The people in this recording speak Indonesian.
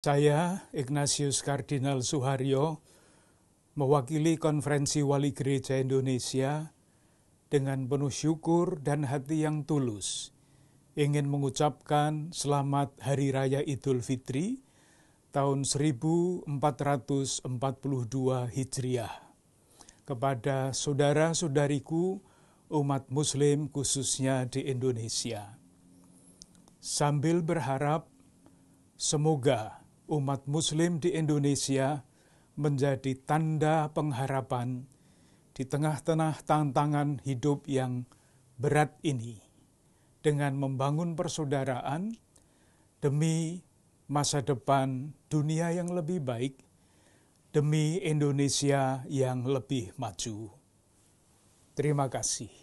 Saya, Ignatius Kardinal Suharyo, mewakili Konferensi Wali Gereja Indonesia dengan penuh syukur dan hati yang tulus, ingin mengucapkan selamat Hari Raya Idul Fitri tahun 1442 Hijriah kepada saudara-saudariku umat muslim khususnya di Indonesia. Sambil berharap semoga umat Muslim di Indonesia menjadi tanda pengharapan di tengah-tengah tantangan hidup yang berat ini dengan membangun persaudaraan demi masa depan dunia yang lebih baik, demi Indonesia yang lebih maju. Terima kasih.